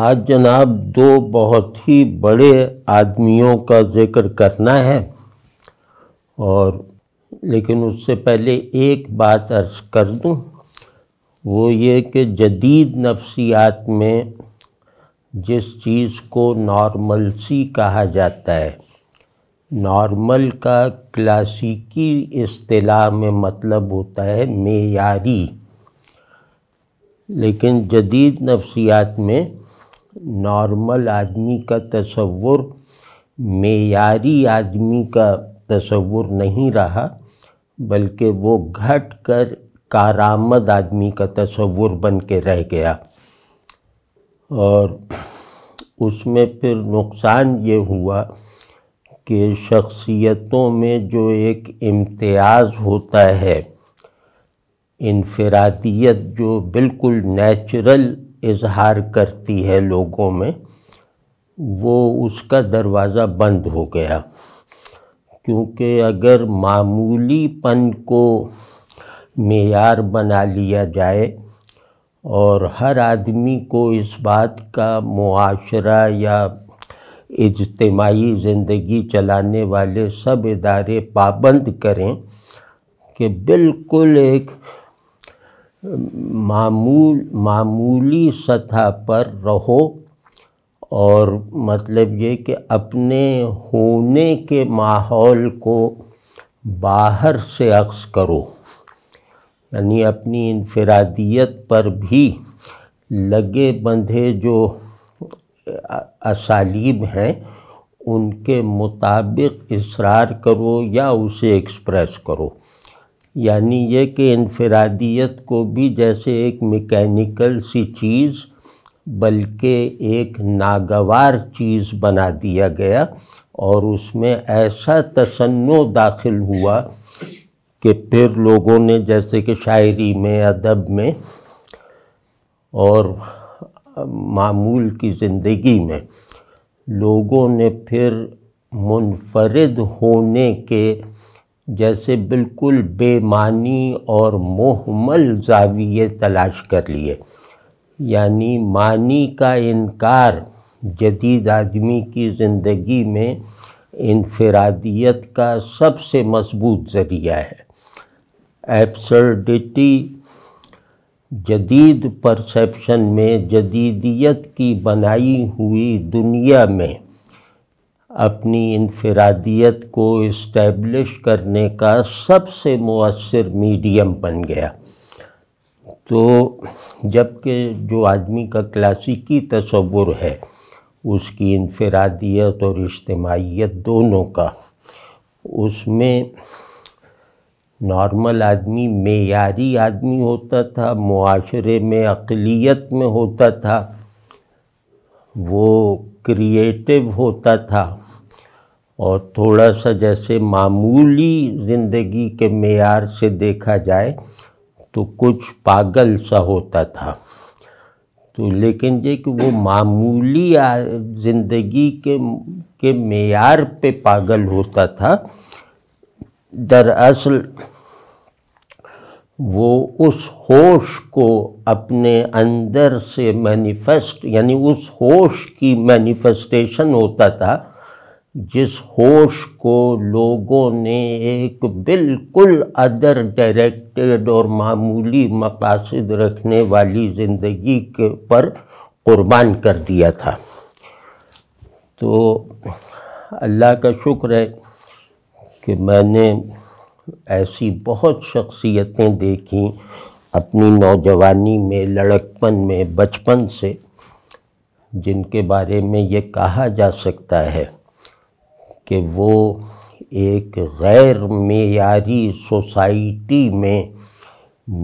आज जनाब दो बहुत ही बड़े आदमियों का जिक्र करना है और लेकिन उससे पहले एक बात अर्ज कर दूं वो ये कि जदीद नफ्सियात में जिस चीज़ को नॉर्मलसी कहा जाता है नॉर्मल का क्लासिकी अतलाह में मतलब होता है मेयारी लेकिन जदीद नफ्सियात में नॉर्मल आदमी का तस्वुर मेयारी आदमी का तस्वुर नहीं रहा बल्कि वो घट कर कारामद आदमी का तस्वुर बन के रह गया और उसमें फिर नुकसान ये हुआ कि शख्सियतों में जो एक इम्तियाज़ होता है इनफरादियत जो बिल्कुल नेचुरल इजहार करती है लोगों में वो उसका दरवाज़ा बंद हो गया क्योंकि अगर मामूलीपन को मैार बना लिया जाए और हर आदमी को इस बात का मुआशरा या इज्तमाही ज़िंदगी चलाने वाले सब इदारे पाबंद करें कि बिल्कुल एक मामूल मामूली सतह पर रहो और मतलब ये कि अपने होने के माहौल को बाहर से अक्स करो यानी अपनी इनफरादियत पर भी लगे बंधे जो असालीब हैं उनके मुताबिक इसरार करो या उसे एक्सप्रेस करो यानी यह कि इनफरादियत को भी जैसे एक मैकेनिकल सी चीज़ बल्कि एक नागवार चीज़ बना दिया गया और उसमें ऐसा तसन्नो दाखिल हुआ कि फिर लोगों ने जैसे कि शायरी में अदब में और मामूल की ज़िंदगी में लोगों ने फिर मुनफरद होने के जैसे बिल्कुल बेमानी और मोहमल जाविये तलाश कर लिए यानी मानी का इनकार जदीद आदमी की ज़िंदगी में इनफरादियत का सबसे मजबूत ज़रिया है एब्सर्डिटी जदीद परसेप्शन में जदीदियत की बनाई हुई दुनिया में अपनी इनफरादियत को इस्टेब्लिश करने का सबसे मौसर मीडियम बन गया तो जबकि जो आदमी का क्लासिकी तस्वुर है उसकी इनफरादियत और इज्तमाहीत दोनों का उसमें नॉर्मल आदमी मेयारी आदमी होता था माशरे में अकलीत में होता था वो क्रिएटिव होता था और थोड़ा सा जैसे मामूली ज़िंदगी के मेयार से देखा जाए तो कुछ पागल सा होता था तो लेकिन ये कि वो मामूली ज़िंदगी के के मैार पे पागल होता था दरअसल वो उस होश को अपने अंदर से मैनिफेस्ट यानी उस होश की मैनिफेस्टेशन होता था जिस होश को लोगों ने एक बिल्कुल अदर डायरेक्टेड और मामूली मकासद रखने वाली ज़िंदगी के पर कुर्बान कर दिया था तो अल्लाह का शुक्र है कि मैंने ऐसी बहुत शख्सियतें देखी अपनी नौजवानी में लड़कपन में बचपन से जिनके बारे में ये कहा जा सकता है कि वो एक गैर मेयारी सोसाइटी में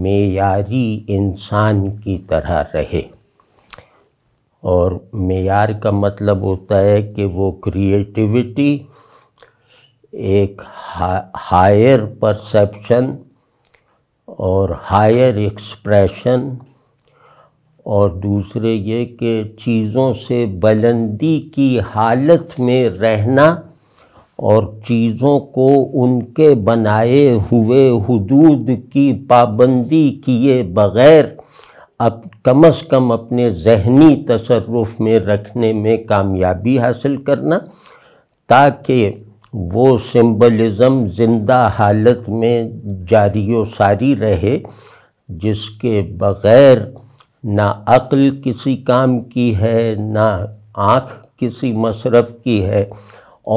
मेयारी इंसान की तरह रहे और मेयार का मतलब होता है कि वो क्रिएटिविटी एक हा, हायर परसेप्शन और हायर एक्सप्रेशन और दूसरे ये कि चीज़ों से बुलंदी की हालत में रहना और चीज़ों को उनके बनाए हुए हदूद की पाबंदी किए बग़ैर अब कम अज़ कम अपने जहनी तसरफ़ में रखने में कामयाबी हासिल करना ताकि वो सिंबलिज़म ज़िंदा हालत में जारी व सारी रहे जिसके बग़ैर ना अक्ल किसी काम की है ना आँख किसी मशरफ़ की है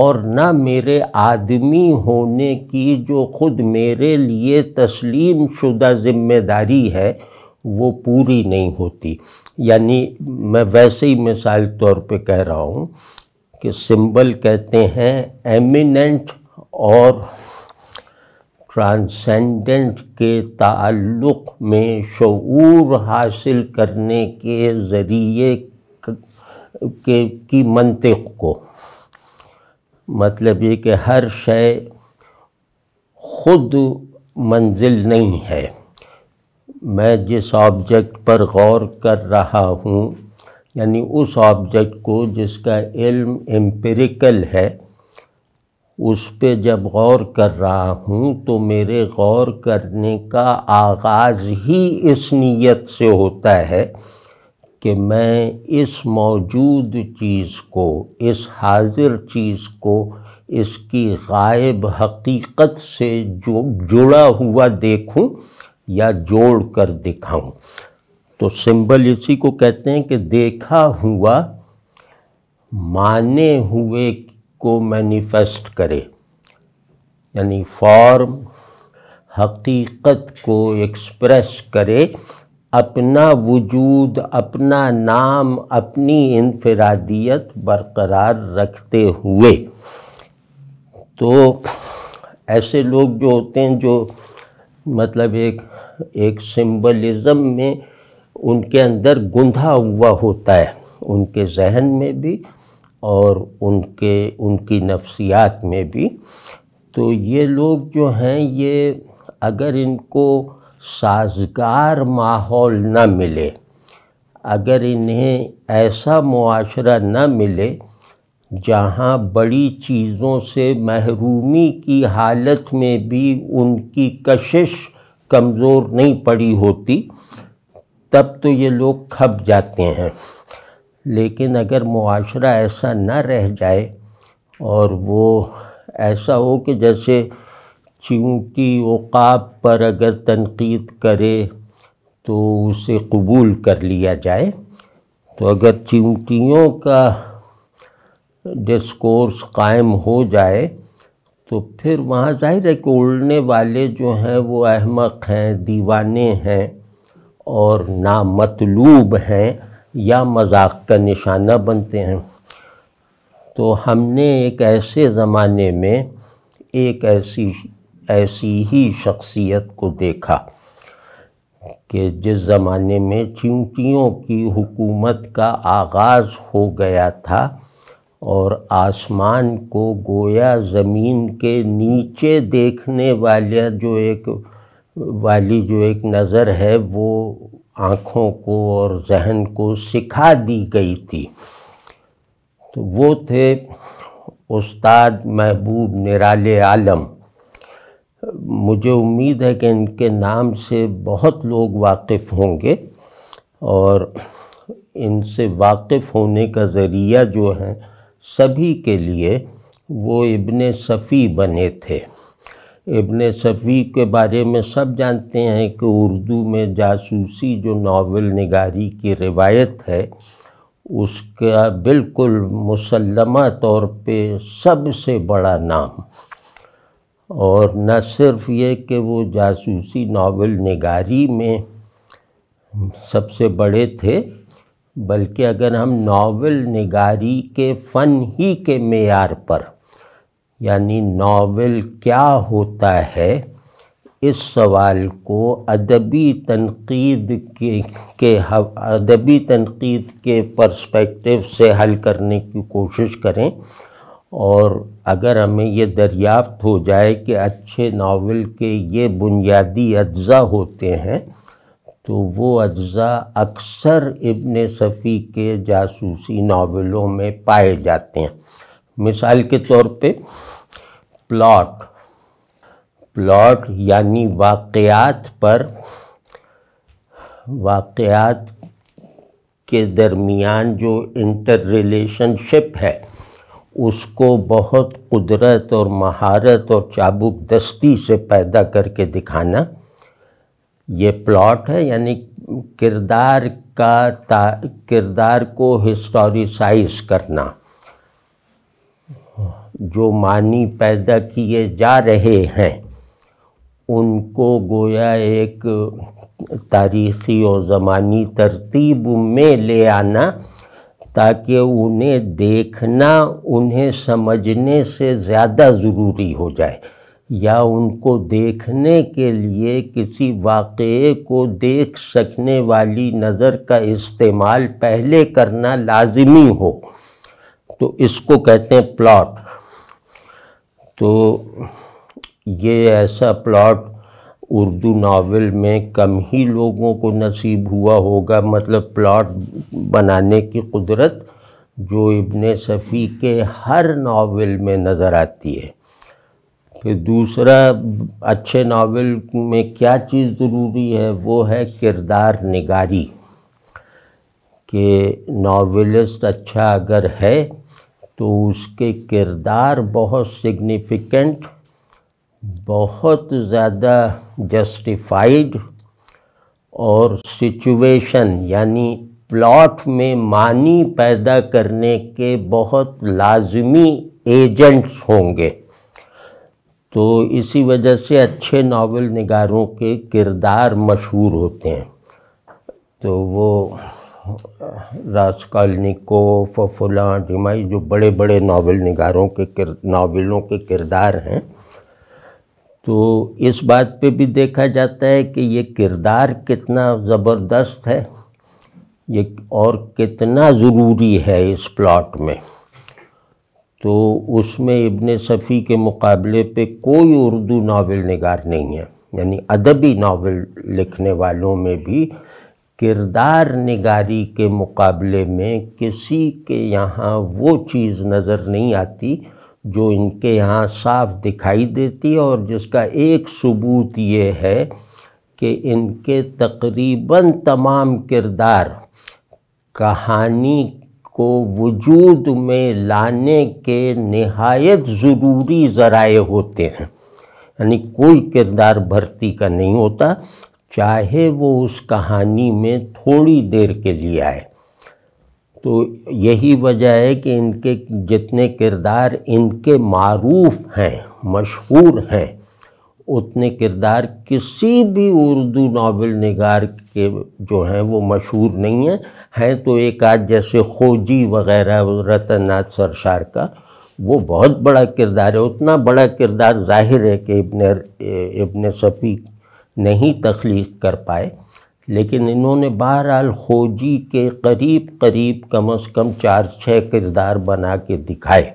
और ना मेरे आदमी होने की जो ख़ुद मेरे लिए तस्लीम शुदा ज़िम्मेदारी है वो पूरी नहीं होती यानी मैं वैसे ही मिसाल तौर पे कह रहा हूँ के सिंबल कहते हैं एमिनेंट और ट्रांसेंडेंट के ताल्लुक़ में शूर हासिल करने के ज़रिए के की मंतिक को मतलब ये कि हर शय खुद मंजिल नहीं है मैं जिस ऑब्जेक्ट पर गौर कर रहा हूँ यानी उस ऑब्जेक्ट को जिसका इल्म एम्पेरिकल है उस पर जब गौर कर रहा हूँ तो मेरे गौर करने का आगाज़ ही इस नीयत से होता है कि मैं इस मौजूद चीज़ को इस हाजिर चीज़ को इसकी गायब हकीकत से जो जुड़ा हुआ देखूं या जोड़ कर दिखाऊं तो सिंबल इसी को कहते हैं कि देखा हुआ माने हुए को मैनिफेस्ट करे यानी फॉर्म हकीकत को एक्सप्रेस करे अपना वजूद अपना नाम अपनी इनफरादियत बरकरार रखते हुए तो ऐसे लोग जो होते हैं जो मतलब एक एक सिंबलिज्म में उनके अंदर गुंधा हुआ होता है उनके जहन में भी और उनके उनकी नफ्सियात में भी तो ये लोग जो हैं ये अगर इनको साजगार माहौल ना मिले अगर इन्हें ऐसा मुआरा न मिले जहाँ बड़ी चीज़ों से महरूमी की हालत में भी उनकी कशिश कमज़ोर नहीं पड़ी होती तब तो ये लोग खप जाते हैं लेकिन अगर मुआरा ऐसा ना रह जाए और वो ऐसा हो कि जैसे चूंटी अवकाब पर अगर तनकीद करे तो उसे कबूल कर लिया जाए तो अगर चूंटियों का डिस्कोर्स कायम हो जाए तो फिर वहाँ जाहिर है कि उड़ने वाले जो हैं वो अहमक हैं दीवाने हैं और नामतलूब हैं या मजाक का निशाना बनते हैं तो हमने एक ऐसे ज़माने में एक ऐसी ऐसी ही शख्सियत को देखा कि जिस ज़माने में चिंटियों की हुकूमत का आगाज़ हो गया था और आसमान को गोया ज़मीन के नीचे देखने वाले जो एक वाली जो एक नज़र है वो आँखों को और जहन को सिखा दी गई थी तो वो थे उस्ताद महबूब निराले आलम मुझे उम्मीद है कि इनके नाम से बहुत लोग वाकिफ़ होंगे और इनसे वाकिफ़ होने का ज़रिया जो है सभी के लिए वो इब्ने सफ़ी बने थे इबन सफ़ी के बारे में सब जानते हैं कि उर्दू में जासूसी जो नावल नगारी की रिवायत है उसका बिल्कुल मुसलमा तौर पे सबसे बड़ा नाम और न सिर्फ ये कि वो जासूसी नावल नगारी में सबसे बड़े थे बल्कि अगर हम नावल नगारी के फ़न ही के मैार पर यानी नावल क्या होता है इस सवाल को अदबी तनकीद के के अदबी तनकीद के पर्सपेक्टिव से हल करने की कोशिश करें और अगर हमें ये दरियाफ्त हो जाए कि अच्छे नावल के ये बुनियादी अज्जा होते हैं तो वो अज्जा अक्सर इब्न सफ़ी के जासूसी नावलों में पाए जाते हैं मिसाल के तौर पे प्लॉट प्लॉट यानी वाक़ात पर वाक़ात के दरमियान जो इंटर रिलेशनशिप है उसको बहुत कुदरत और महारत और चाबुक दस्ती से पैदा करके दिखाना ये प्लॉट है यानी किरदार का किरदार को हिस्टोरिसाइज करना जो मानी पैदा किए जा रहे हैं उनको गोया एक तारीख़ी और ज़मानी तरतीब में ले आना ताकि उन्हें देखना उन्हें समझने से ज़्यादा ज़रूरी हो जाए या उनको देखने के लिए किसी वाक़े को देख सकने वाली नज़र का इस्तेमाल पहले करना लाजमी हो तो इसको कहते हैं प्लॉट तो ये ऐसा प्लॉट उर्दू नावल में कम ही लोगों को नसीब हुआ होगा मतलब प्लॉट बनाने की कुदरत जो इबन सफ़ी के हर नावल में नज़र आती है फिर दूसरा अच्छे नावल में क्या चीज़ ज़रूरी है वो है किरदार निगारी के नावलिस्ट अच्छा अगर है तो उसके किरदार बहुत सिग्निफिकेंट बहुत ज़्यादा जस्टिफाइड और सिचुएशन यानी प्लॉट में मानी पैदा करने के बहुत लाजमी एजेंट्स होंगे तो इसी वजह से अच्छे नावल नगारों के किरदार मशहूर होते हैं तो वो को फुला डिमाई जो बड़े बड़े नावल निगारों के किर नावलों के किरदार हैं तो इस बात पे भी देखा जाता है कि ये किरदार कितना ज़बरदस्त है ये और कितना ज़रूरी है इस प्लॉट में तो उसमें इबन सफ़ी के मुकाबले पे कोई उर्दू नावल निगार नहीं है यानी अदबी नावल लिखने वालों में भी किरदार निगारी के मुकाबले में किसी के यहाँ वो चीज़ नज़र नहीं आती जो इनके यहाँ साफ दिखाई देती है और जिसका एक सबूत ये है कि इनके तकरीबन तमाम किरदार कहानी को वजूद में लाने के नहायत ज़रूरी ज़राए होते हैं यानी कोई किरदार भर्ती का नहीं होता चाहे वो उस कहानी में थोड़ी देर के लिए आए तो यही वजह है कि इनके जितने किरदार इनके मरूफ हैं मशहूर हैं उतने किरदार किसी भी उर्दू नावल नगार के जो हैं वो मशहूर नहीं हैं हैं तो एक आज जैसे खोजी वगैरह रतननाथ सरसार का वो बहुत बड़ा किरदार है उतना बड़ा किरदार जाहिर है कि इबन इबन सफ़ी नहीं तख्लीक कर पाए लेकिन इन्होंने बहरहाल खोजी के करीब करीब कम अज़ कम चार छः किरदार बना के दिखाए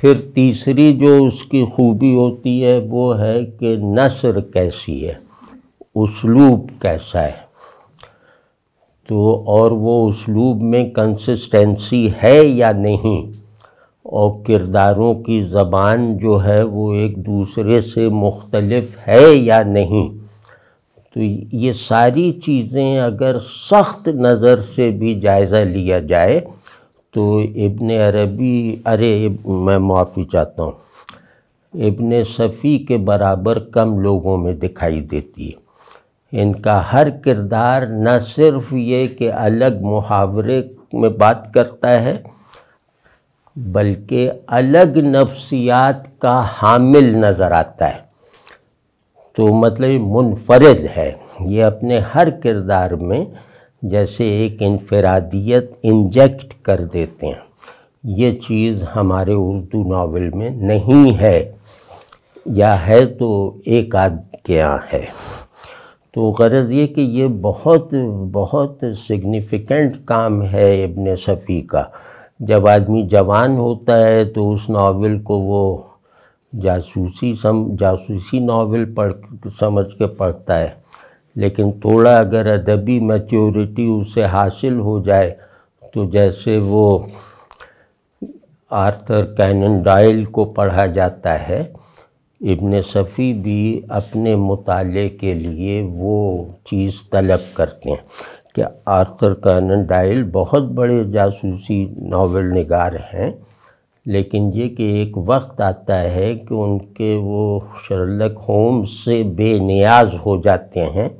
फिर तीसरी जो उसकी खूबी होती है वो है कि नसर कैसी है उसलूब कैसा है तो और वो उसलूब में कंसिस्टेंसी है या नहीं और किरदारों की ज़बान जो है वो एक दूसरे से मुख्तलफ है या नहीं तो ये सारी चीज़ें अगर सख्त नज़र से भी जायज़ा लिया जाए तो इबन अरबी अरे मैं माफ़ी चाहता हूँ इबन सफ़ी के बराबर कम लोगों में दिखाई देती है इनका हर किरदार न सिर्फ ये कि अलग मुहावरे में बात करता है बल्कि अलग नफ्सियात का हामिल नज़र आता है तो मतलब मुनफरद है ये अपने हर किरदार में जैसे एक इनफरादियत इंजेक्ट कर देते हैं ये चीज़ हमारे उर्दू नावल में नहीं है या है तो एक आध के यहाँ है तो गरज ये कि ये बहुत बहुत सिग्निफिकेंट काम है इबन सफ़ी का जब आदमी जवान होता है तो उस नावल को वो जासूसी सम जासूसी नावल पढ़ समझ के पढ़ता है लेकिन थोड़ा अगर अदबी मैच्योरिटी उसे हासिल हो जाए तो जैसे वो आर्थर कैनन डायल को पढ़ा जाता है इब्ने सफ़ी भी अपने मुताले के लिए वो चीज़ तलब करते हैं कि आर्थर कानन डायल बहुत बड़े जासूसी नावल नगार हैं लेकिन ये कि एक वक्त आता है कि उनके वो शर्लक होम से बेनियाज हो जाते हैं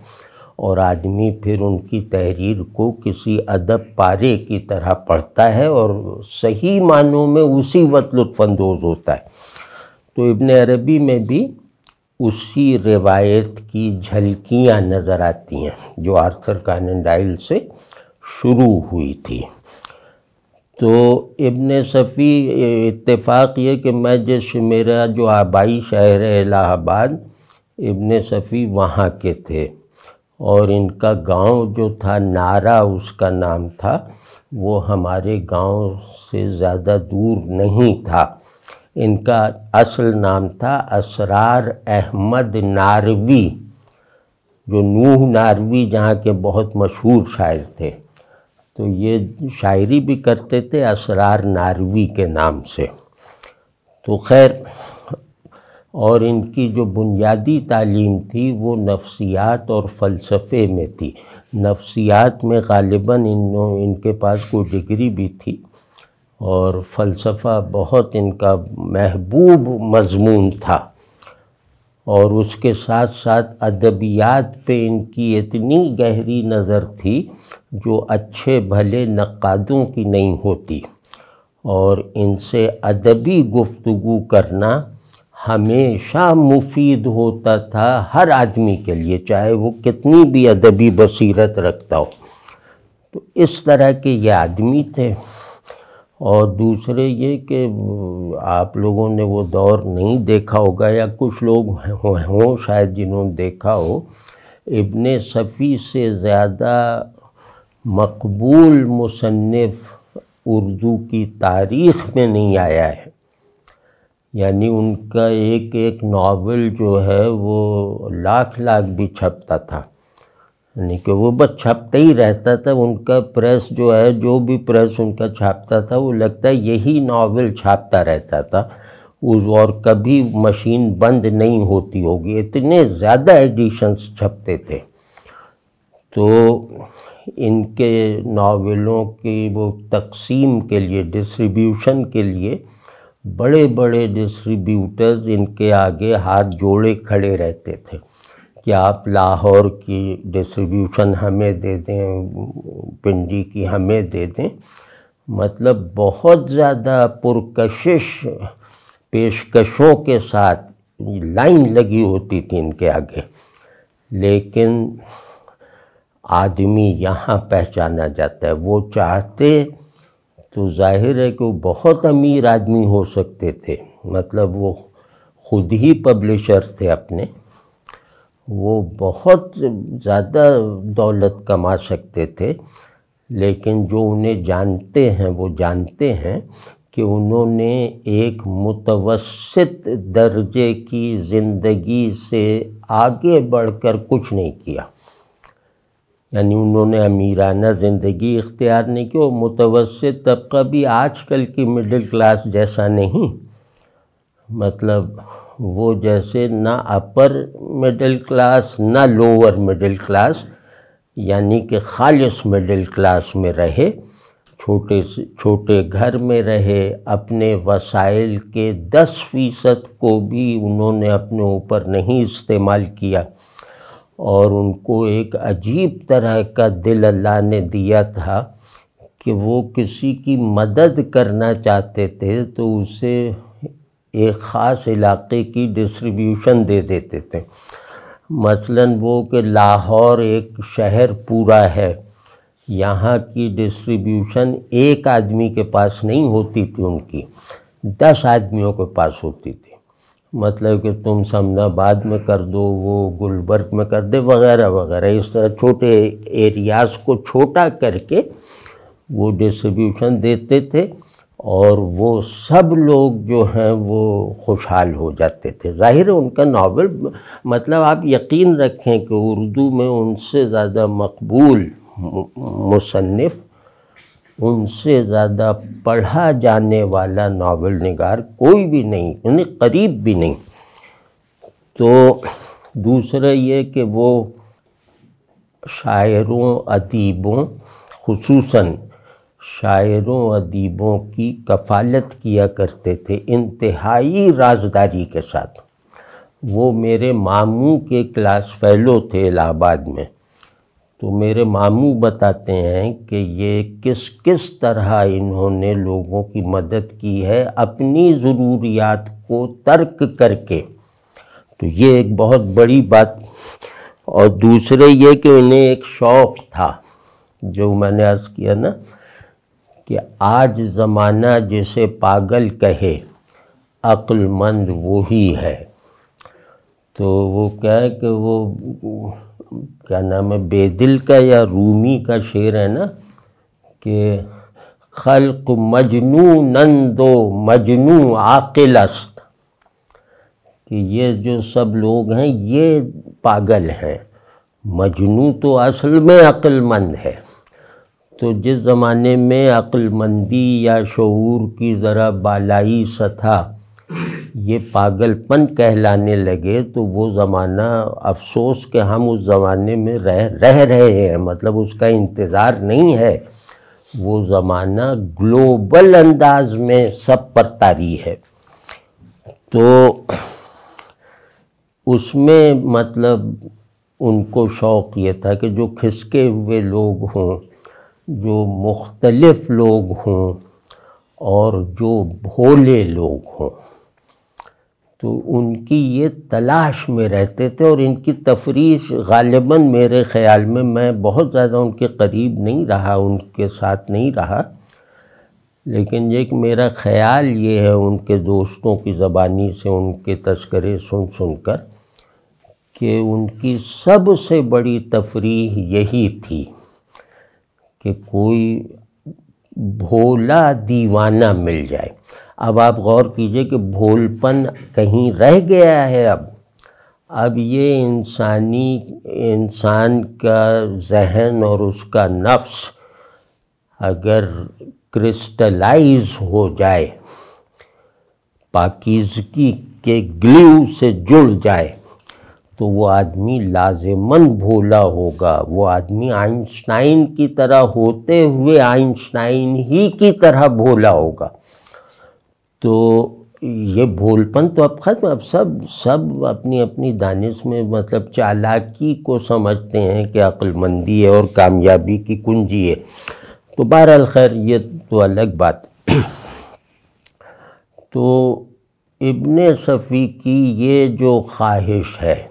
और आदमी फिर उनकी तहरीर को किसी अदब पारे की तरह पढ़ता है और सही मानों में उसी वक्त लुफानंदोज़ होता है तो इबन अरबी में भी उसी रिवायत की झलकियां नज़र आती हैं जो आर्थर कानन डाइल से शुरू हुई थी तो इबन सफ़ी इत्तेफाक ये कि मैं जिस मेरा जो आबाई शहर है इलाहाबाद इबन सफ़ी वहाँ के थे और इनका गांव जो था नारा उसका नाम था वो हमारे गांव से ज़्यादा दूर नहीं था इनका असल नाम था असरार अहमद नारवी जो नूह नारवी जहाँ के बहुत मशहूर शायर थे तो ये शायरी भी करते थे असरार नारवी के नाम से तो खैर और इनकी जो बुनियादी तालीम थी वो नफ्सियात और फ़लसफ़े में थी नफ्सियात में गालिबा इन इनके पास कोई डिग्री भी थी और फ़लसफ़ा बहुत इनका महबूब मजमून था और उसके साथ साथ अदबियात पे इनकी इतनी गहरी नज़र थी जो अच्छे भले नक़ादों की नहीं होती और इनसे अदबी गुफ्तु करना हमेशा मुफीद होता था हर आदमी के लिए चाहे वो कितनी भी अदबी बसीरत रखता हो तो इस तरह के ये आदमी थे और दूसरे ये कि आप लोगों ने वो दौर नहीं देखा होगा या कुछ लोग हों शायद जिन्होंने देखा हो इबन सफ़ी से ज़्यादा मकबूल मुसनफ़ उर्दू की तारीख़ में नहीं आया है यानी उनका एक एक नावल जो है वो लाख लाख भी छपता था यानी कि वो बस छापते ही रहता था उनका प्रेस जो है जो भी प्रेस उनका छापता था वो लगता है यही नावल छापता रहता था उस और कभी मशीन बंद नहीं होती होगी इतने ज़्यादा एडिशंस छपते थे तो इनके नावलों की वो तकसीम के लिए डिस्ट्रीब्यूशन के लिए बड़े बड़े डिस्ट्रीब्यूटर्स इनके आगे हाथ जोड़े खड़े रहते थे कि आप लाहौर की डिस्ट्रीब्यूशन हमें दे दें पिंडी की हमें दे दें मतलब बहुत ज़्यादा पुरकशिश पेशकशों के साथ लाइन लगी होती थी इनके आगे लेकिन आदमी यहाँ पहचाना जाता है वो चाहते तो जाहिर है कि वो बहुत अमीर आदमी हो सकते थे मतलब वो खुद ही पब्लिशर थे अपने वो बहुत ज़्यादा दौलत कमा सकते थे लेकिन जो उन्हें जानते हैं वो जानते हैं कि उन्होंने एक मुतवसित दर्जे की ज़िंदगी से आगे बढ़कर कुछ नहीं किया यानी उन्होंने अमीराना ज़िंदगी इख्तियार नहीं की और मुतवसत तबका भी आजकल की मिडिल क्लास जैसा नहीं मतलब वो जैसे ना अपर मिडिल क्लास ना लोअर मिडिल क्लास यानी कि खालिश मिडिल क्लास में रहे छोटे से छोटे घर में रहे अपने वसाइल के दस फ़ीसद को भी उन्होंने अपने ऊपर नहीं इस्तेमाल किया और उनको एक अजीब तरह का दिल अल्लाह ने दिया था कि वो किसी की मदद करना चाहते थे तो उसे एक ख़ास इलाके की डिस्ट्रीब्यूशन दे देते थे मसलन वो कि लाहौर एक शहर पूरा है यहाँ की डिस्ट्रीब्यूशन एक आदमी के पास नहीं होती थी उनकी दस आदमियों के पास होती थी मतलब कि तुम समनाबाद में कर दो वो गुलबर्ग में कर दे वगैरह वगैरह इस तरह छोटे एरियाज़ को छोटा करके वो डिस्ट्रीब्यूशन देते थे और वो सब लोग जो हैं वो खुशहाल हो जाते थे ज़ाहिर है उनका नावल मतलब आप यकीन रखें कि उर्दू में उनसे ज़्यादा मकबूल मुसनफ़ उनसे ज़्यादा पढ़ा जाने वाला नावल नगार कोई भी नहीं उन्हें करीब भी नहीं तो दूसरा ये कि वो शायरों अदीबों खसूसा शायरों अदीबों की कफालत किया करते थे इंतहाई राजदारी के साथ वो मेरे मामू के क्लास फैलो थे इलाहाबाद में तो मेरे मामू बताते हैं कि ये किस किस तरह इन्होंने लोगों की मदद की है अपनी ज़रूरियात को तर्क करके तो ये एक बहुत बड़ी बात और दूसरे ये कि उन्हें एक शौक़ था जो मैंने आज किया ना कि आज ज़माना जिसे पागल कहे अक्लमंद वही है तो वो क्या है कि वो क्या नाम है बेदिल का या रूमी का शेर है ना कि खल्क मजनू नंदो मजनू आकिल अस्त कि ये जो सब लोग हैं ये पागल हैं मजनू तो असल में अक्लमंद है तो जिस ज़माने में अक्लमंदी या शूर की ज़रा बालाई सतह ये पागलपन कहलाने लगे तो वो ज़माना अफसोस के हम उस ज़माने में रह रह रहे हैं मतलब उसका इंतज़ार नहीं है वो ज़माना ग्लोबल अंदाज में सब पर तारी है तो उसमें मतलब उनको शौक़ ये था कि जो खिसके हुए लोग हों जो मुख्तलफ़ लोग हों और जो भोले लोग हों तो उनकी ये तलाश में रहते थे और इनकी तफरीश गालिबा मेरे ख़्याल में मैं बहुत ज़्यादा उनके करीब नहीं रहा उनके साथ नहीं रहा लेकिन एक मेरा ख़्याल ये है उनके दोस्तों की ज़बानी से उनके तस्करे सुन सुन कर कि उनकी सबसे बड़ी तफरीह यही थी कि कोई भोला दीवाना मिल जाए अब आप गौर कीजिए कि भोलपन कहीं रह गया है अब अब ये इंसानी इंसान का जहन और उसका नफ्स अगर क्रिस्टलाइज हो जाए पाकिजगी के ग्लू से जुड़ जाए तो वो आदमी लाजमन भोला होगा वो आदमी आइंस्टाइन की तरह होते हुए आइंस्टाइन ही की तरह भोला होगा तो ये भोलपन तो अब ख़त्म अब सब सब अपनी अपनी दानिश में मतलब चालाकी को समझते हैं कि अक्लमंदी है और कामयाबी की कुंजी है तो बहरहाल खैर ये तो अलग बात तो इबन सफ़ी की ये जो ख्वाहिश है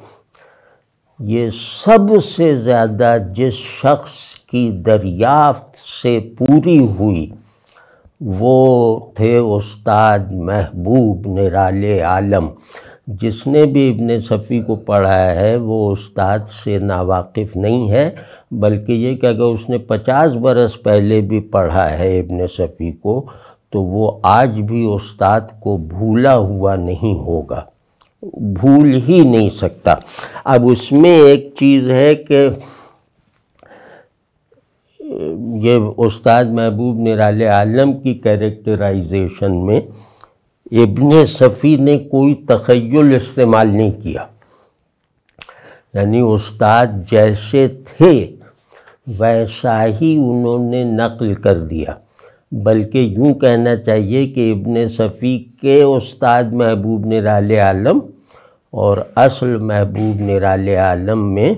ये सबसे ज़्यादा जिस शख्स की दरियाफ्त से पूरी हुई वो थे उस्ताद महबूब निराले आलम जिसने भी इबन सफ़ी को पढ़ाया है वो उस्ताद से नावाकिफ़ नहीं है बल्कि ये कि अगर उसने पचास बरस पहले भी पढ़ा है इबन सफ़ी को तो वो आज भी उस्ताद को भूला हुआ नहीं होगा भूल ही नहीं सकता अब उसमें एक चीज़ है कि ये उस्ताद महबूब निराल आलम की कैरेक्टराइजेशन में इबन सफ़ी ने कोई तखयल इस्तेमाल नहीं किया यानी उस्ताद जैसे थे वैसा ही उन्होंने नकल कर दिया बल्कि यूँ कहना चाहिए कि इबन सफ़ी के उस्ताद महबूब निराल आलम और असल महबूब निराल आलम में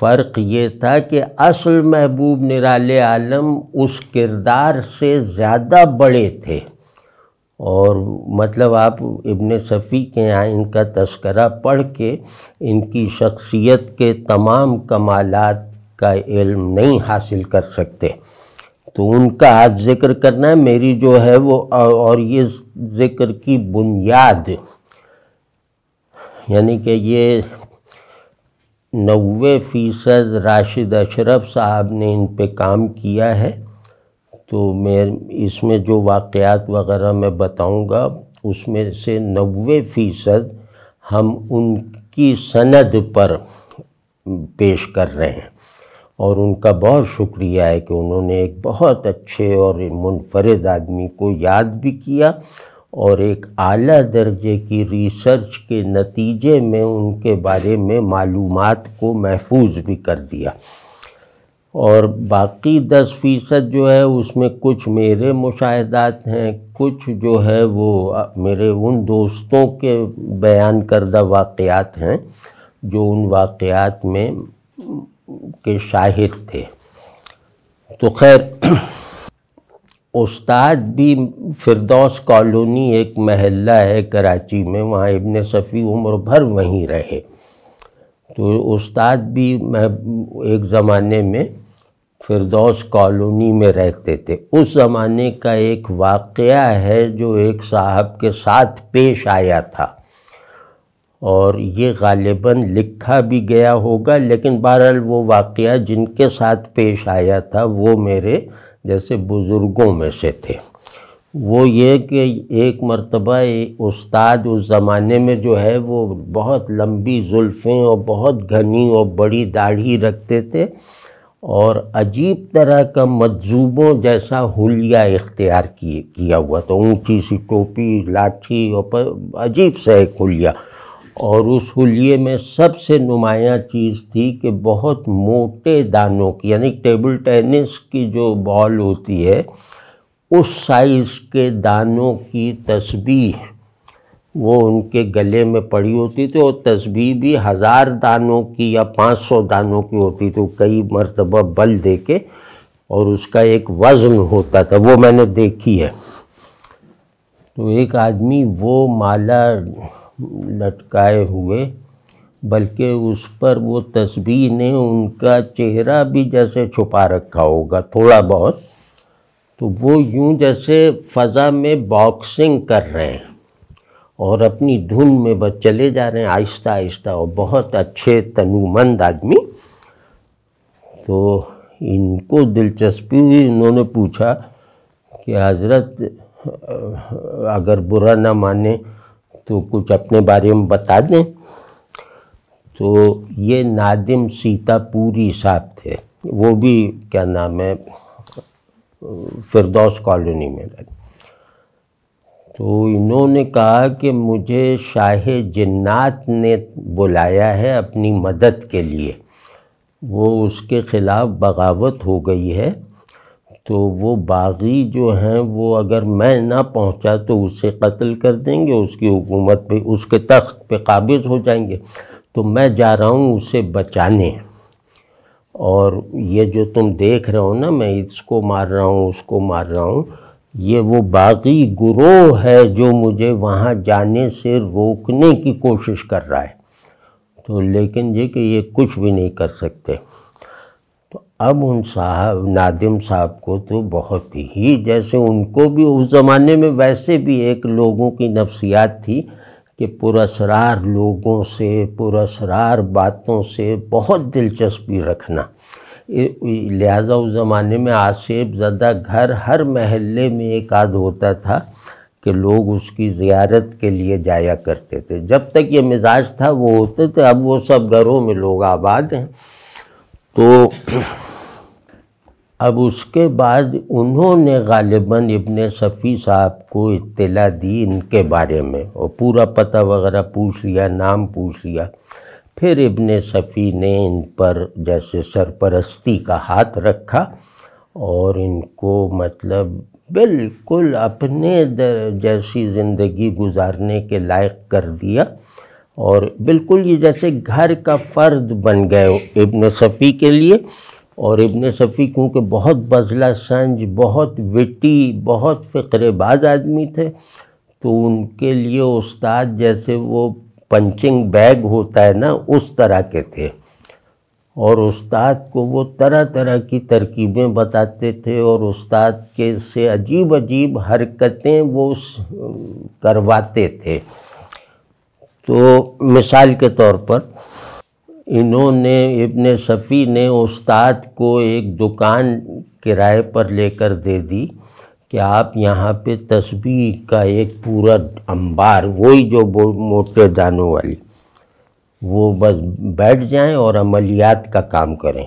फ़र्क ये था कि असल महबूब निराल आलम उस किरदार से ज़्यादा बड़े थे और मतलब आप इबन सफ़ी के यहाँ इनका तस्करा पढ़ के इनकी शख्सियत के तमाम कमालात का इल्म नहीं हासिल कर सकते तो उनका आज जिक्र करना है मेरी जो है वो और ये जिक्र की बुनियाद यानी कि ये नवे फ़ीसद राशिद अशरफ साहब ने इन पे काम किया है तो मैं इसमें जो वाक़ात वगैरह मैं बताऊंगा उसमें से नबे फ़ीसद हम उनकी सनद पर पेश कर रहे हैं और उनका बहुत शुक्रिया है कि उन्होंने एक बहुत अच्छे और मुनफरद आदमी को याद भी किया और एक आला दर्जे की रिसर्च के नतीजे में उनके बारे में मालूम को महफूज भी कर दिया और बाकी दस फ़ीसद जो है उसमें कुछ मेरे मुशाहदात हैं कुछ जो है वो मेरे उन दोस्तों के बयान करदा वाक़ हैं जो उन वाक़ में के शाहिद थे तो खैर उस्ताद भी फिरदौस कॉलोनी एक महल्ला है कराची में वहाँ इबन सफ़ी उम्र भर वहीं रहे तो उस्ताद भी एक ज़माने में फिरदौस कॉलोनी में रहते थे उस ज़माने का एक वाक़ है जो एक साहब के साथ पेश आया था और ये गालिबा लिखा भी गया होगा लेकिन बहरहाल वो वाक़ जिनके साथ पेश आया था वो मेरे जैसे बुज़ुर्गों में से थे वो ये कि एक मरतबा उस्ताद उस ज़माने में जो है वो बहुत लंबी जुल्फ़ें और बहुत घनी और बड़ी दाढ़ी रखते थे और अजीब तरह का मजजूबों जैसा हुलिया इख्तियार किए किया हुआ था ऊंची सी टोपी लाठी और अजीब सा एक हुलिया और उस हुलिये में सबसे नुमायाँ चीज़ थी कि बहुत मोटे दानों की यानी टेबल टेनिस की जो बॉल होती है उस साइज़ के दानों की तस्बी वो उनके गले में पड़ी होती थी और तस्बी भी हज़ार दानों की या पाँच सौ दानों की होती थी कई मरतबा बल दे के और उसका एक वज़न होता था वो मैंने देखी है तो एक आदमी वो माला लटकाए हुए बल्कि उस पर वो तस्वीर ने उनका चेहरा भी जैसे छुपा रखा होगा थोड़ा बहुत तो वो यूं जैसे फ़ज़ा में बॉक्सिंग कर रहे हैं और अपनी धुन में बस चले जा रहे हैं आहिस्ता आहिस्ता और बहुत अच्छे तनुमंद आदमी तो इनको दिलचस्पी हुई इन्होंने पूछा कि हज़रत अगर बुरा ना माने तो कुछ अपने बारे में बता दें तो ये नादिम सीतापुरी साहब थे वो भी क्या नाम है फिरदौस कॉलोनी में रहते तो इन्होंने कहा कि मुझे शाह जन्नात ने बुलाया है अपनी मदद के लिए वो उसके ख़िलाफ़ बगावत हो गई है तो वो बागी जो हैं वो अगर मैं ना पहुंचा तो उसे कत्ल कर देंगे उसकी हुकूमत पे उसके तख्त पे काबिज हो जाएंगे तो मैं जा रहा हूँ उसे बचाने और ये जो तुम देख रहे हो ना मैं इसको मार रहा हूँ उसको मार रहा हूँ ये वो बागी गुरोह है जो मुझे वहाँ जाने से रोकने की कोशिश कर रहा है तो लेकिन ये कि ये कुछ भी नहीं कर सकते अब उन साहब नादिम साहब को तो बहुत ही जैसे उनको भी उस ज़माने में वैसे भी एक लोगों की नफ्सियात थी कि पुरसरार लोगों से पुरसरार बातों से बहुत दिलचस्पी रखना लिहाजा उस ज़माने में आसेब ज़्यादा घर हर महल्ले में एक आध होता था कि लोग उसकी ज़ियारत के लिए जाया करते थे जब तक ये मिजाज था वो होते थे अब वो सब घरों में लोग आबाद हैं तो अब उसके बाद उन्होंने गालिबा इबन सफ़ी साहब को इत्तला दी इनके बारे में और पूरा पता वगैरह पूछ लिया नाम पूछ लिया फिर इबन सफ़ी ने इन पर जैसे सरपरस्ती का हाथ रखा और इनको मतलब बिल्कुल अपने जैसी ज़िंदगी गुजारने के लायक कर दिया और बिल्कुल ये जैसे घर का फ़र्द बन गए इबन सफ़ी के लिए और इबन सफ़ी क्योंकि बहुत बजला संज बहुत विटी बहुत फ़िक्रबाज आदमी थे तो उनके लिए उस्ताद जैसे वो पंचिंग बैग होता है ना उस तरह के थे और उस्ताद को वो तरह तरह की तरकीबें बताते थे और उस्ताद के से अजीब अजीब हरकतें वो करवाते थे तो मिसाल के तौर पर इन्होंने इबन सफ़ी ने उस्ताद को एक दुकान किराए पर लेकर दे दी कि आप यहाँ पे तस्वीर का एक पूरा अंबार वही जो मोटे दानों वाली वो बस बैठ जाएं और अमलियात का काम करें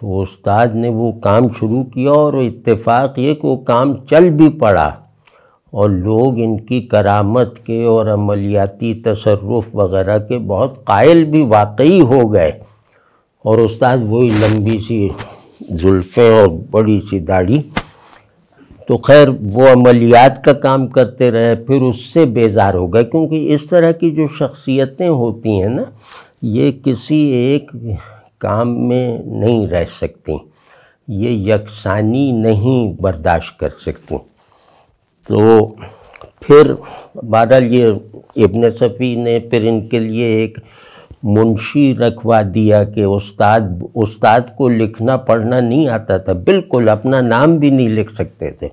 तो उस्ताद ने वो काम शुरू किया और इत्तेफाक ये कि वो काम चल भी पड़ा और लोग इनकी करामत के और अमलियाती तसरफ वगैरह के बहुत कायल भी वाकई हो गए और उस्ताद वही लंबी सी जुल्फ़ें और बड़ी सी दाढ़ी तो खैर वो अमलियात का काम करते रहे फिर उससे बेजार हो गए क्योंकि इस तरह की जो शख्सियतें होती हैं ना ये किसी एक काम में नहीं रह सकती ये यकसानी नहीं बर्दाश्त कर सकती तो फिर बहरहाल ये इबन सफ़ी ने फिर इनके लिए एक मुंशी रखवा दिया कि उस्ताद उस्ताद को लिखना पढ़ना नहीं आता था बिल्कुल अपना नाम भी नहीं लिख सकते थे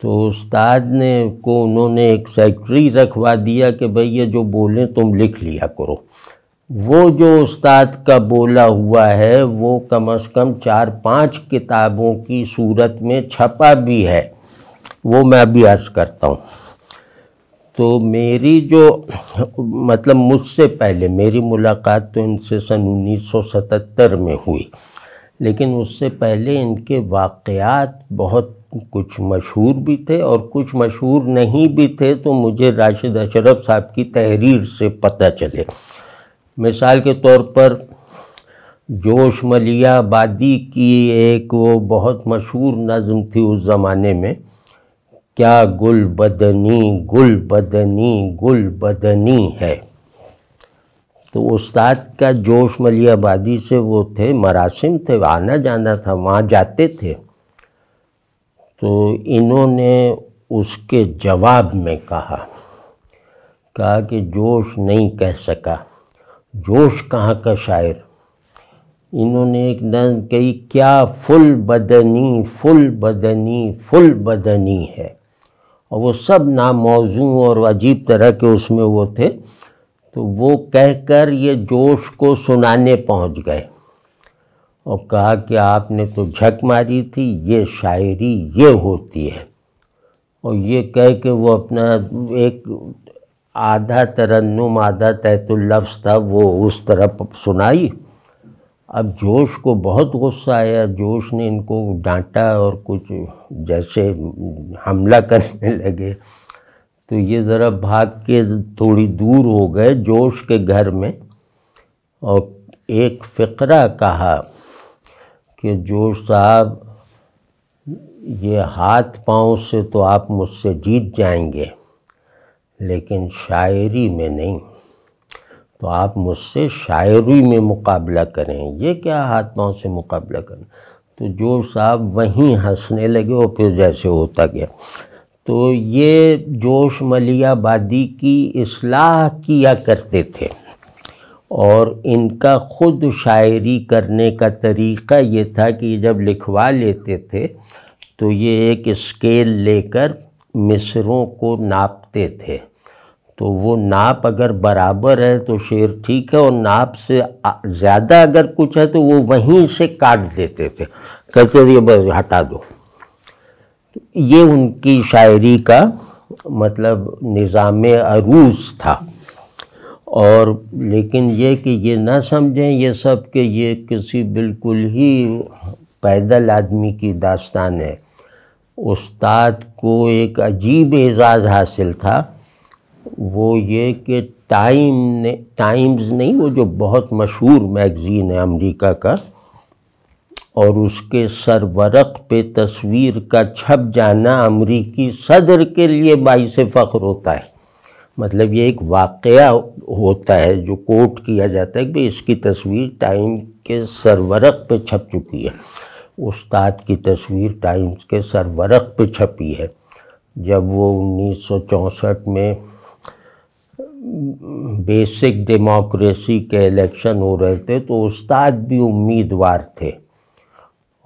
तो उस्ताद ने को उन्होंने एक सेक्रेटरी रखवा दिया कि भाई ये जो बोलें तुम लिख लिया करो वो जो उस्ताद का बोला हुआ है वो कम से कम चार पांच किताबों की सूरत में छपा भी है वो मैं अभी अभ्यास करता हूँ तो मेरी जो मतलब मुझसे पहले मेरी मुलाकात तो इनसे सन 1977 में हुई लेकिन उससे पहले इनके वाकयात बहुत कुछ मशहूर भी थे और कुछ मशहूर नहीं भी थे तो मुझे राशिद अशरफ साहब की तहरीर से पता चले मिसाल के तौर पर जोश मलियाबादी की एक वो बहुत मशहूर नज़म थी उस ज़माने में क्या गुल बदनी गुल बदनी गुल बदनी है तो उस्ताद का जोश मलियाबादी से वो थे मरासिम थे आना जाना था वहाँ जाते थे तो इन्होंने उसके जवाब में कहा कहा कि जोश नहीं कह सका जोश कहाँ का शायर इन्होंने एक नज़म कही क्या फुल बदनी फुल बदनी फुल बदनी है और वो सब नामौजू और अजीब तरह के उसमें वो थे तो वो कहकर ये जोश को सुनाने पहुंच गए और कहा कि आपने तो झक मारी थी ये शायरी ये होती है और ये कह के वो अपना एक आधा तरन्नुम आधा तैतुल्लफ़ था वो उस तरफ सुनाई अब जोश को बहुत गुस्सा आया जोश ने इनको डांटा और कुछ जैसे हमला करने लगे तो ये ज़रा भाग के थोड़ी दूर हो गए जोश के घर में और एक फ़िक्रा कहा कि जोश साहब ये हाथ पाँव से तो आप मुझसे जीत जाएंगे लेकिन शायरी में नहीं तो आप मुझसे शायरी में मुकाबला करें ये क्या हाथ पाँव से मुकाबला करें तो जो साहब वहीं हंसने लगे और फिर जैसे होता गया तो ये जोश मलियाबादी की असलाह किया करते थे और इनका ख़ुद शायरी करने का तरीक़ा ये था कि जब लिखवा लेते थे तो ये एक स्केल लेकर मिसरों को नापते थे तो वो नाप अगर बराबर है तो शेर ठीक है और नाप से ज़्यादा अगर कुछ है तो वो वहीं से काट देते थे कहते थे बस हटा दो ये उनकी शायरी का मतलब निज़ाम अरूज था और लेकिन ये कि ये ना समझें ये सब कि ये किसी बिल्कुल ही पैदल आदमी की दास्तान है उस्ताद को एक अजीब एजाज़ हासिल था वो ये कि टाइम ने टाइम्स नहीं वो जो बहुत मशहूर मैगज़ीन है अमेरिका का और उसके सरवरक पे तस्वीर का छप जाना अमरीकी सदर के लिए बाईस फ़ख्र होता है मतलब ये एक वाक़ होता है जो कोट किया जाता है कि इसकी तस्वीर टाइम के सरवरक पे छप चुकी है उस्ताद की तस्वीर टाइम्स के सरवरक पे छपी है जब वो 1964 में बेसिक डेमोक्रेसी के इलेक्शन हो रहे थे तो उस्ताद भी उम्मीदवार थे